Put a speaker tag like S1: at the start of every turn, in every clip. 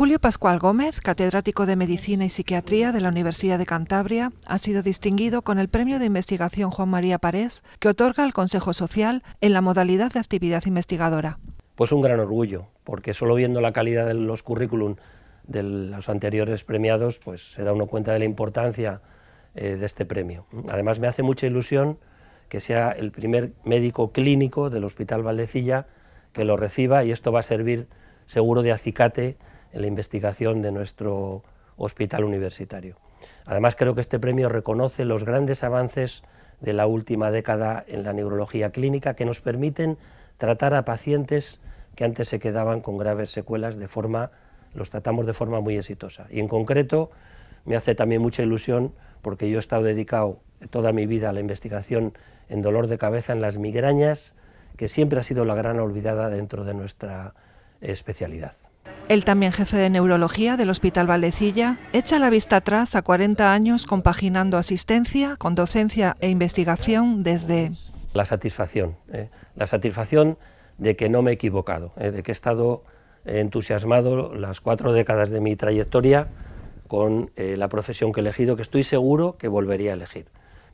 S1: Julio Pascual Gómez, catedrático de Medicina y Psiquiatría de la Universidad de Cantabria, ha sido distinguido con el Premio de Investigación Juan María Parés, que otorga el Consejo Social en la modalidad de actividad investigadora.
S2: Pues un gran orgullo, porque solo viendo la calidad de los currículum de los anteriores premiados, pues se da uno cuenta de la importancia eh, de este premio. Además, me hace mucha ilusión que sea el primer médico clínico del Hospital Valdecilla que lo reciba y esto va a servir seguro de acicate en la investigación de nuestro hospital universitario. Además, creo que este premio reconoce los grandes avances de la última década en la neurología clínica que nos permiten tratar a pacientes que antes se quedaban con graves secuelas de forma, los tratamos de forma muy exitosa. Y en concreto, me hace también mucha ilusión porque yo he estado dedicado toda mi vida a la investigación en dolor de cabeza, en las migrañas, que siempre ha sido la gran olvidada dentro de nuestra especialidad.
S1: El también jefe de neurología del Hospital Valdecilla echa la vista atrás a 40 años compaginando asistencia con docencia e investigación desde...
S2: La satisfacción, ¿eh? la satisfacción de que no me he equivocado, ¿eh? de que he estado entusiasmado las cuatro décadas de mi trayectoria con eh, la profesión que he elegido, que estoy seguro que volvería a elegir.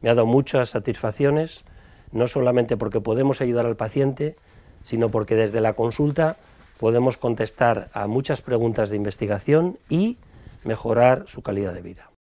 S2: Me ha dado muchas satisfacciones, no solamente porque podemos ayudar al paciente, sino porque desde la consulta podemos contestar a muchas preguntas de investigación y mejorar su calidad de vida.